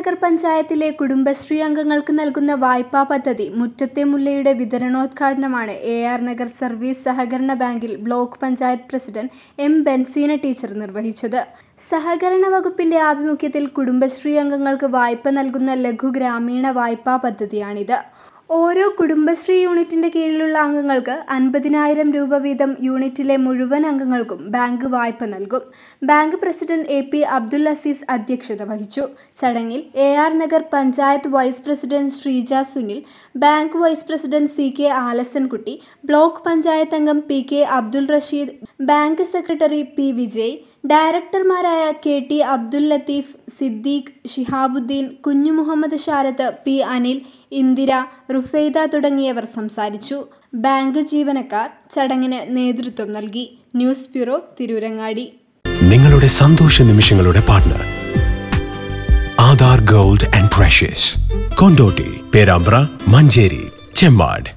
നഗർ പഞ്ചായത്തിലെ കുടുംബശ്രീ അംഗങ്ങൾക്ക് നൽകുന്ന വായ്പാ പദ്ധതി മുറ്റത്തെ മുല്ലയുടെ വിതരണോദ്ഘാടനമാണ് എ ആർ നഗർ സർവീസ് സഹകരണ ബാങ്കിൽ block panchayat president M Benseena teacher നിർവഹിച്ചത് സഹകരണ വകുപ്പിന്റെ ആഭിമുഖ്യത്തിൽ കുടുംബശ്രീ അംഗങ്ങൾക്ക് വായ്പ നൽകുന്ന ലഘു ഗ്രാമീണ വായ്പാ പദ്ധതിയാണിത് ഓരോ കുടുംബശ്രീ യൂണിറ്റിന്റെ കീഴിലുള്ള അംഗങ്ങൾക്ക് അൻപതിനായിരം രൂപ വീതം യൂണിറ്റിലെ മുഴുവൻ അംഗങ്ങൾക്കും ബാങ്ക് വായ്പ നൽകും bank president A P Abdul Aziz അധ്യക്ഷത വഹിച്ചു ചടങ്ങിൽ A R Nagar panchayat vice president Sreeja Sunil bank vice president C K Alasankutty block panchayat അംഗം P K Abdul Rasheed bank secretary P Vijay ഡയറക്ടർമാരായ K T Abdul Latheef Siddique Shihabuddin Kunju Muhammad Sharath P Anil Indira Rufaida തുടങ്ങിയവർ സംസാരിച്ചു ബാങ്ക് ജീവനക്കാർ ചടങ്ങിന് നേതൃത്വം നൽകി ന്യൂസ് ബ്യൂറോ തിരൂരങ്ങാടി നിങ്ങളുടെ സന്തോഷ നിമിഷങ്ങളുടെ partner Aadhar gold and precious Kondotty Perambra Manjeri Chemmad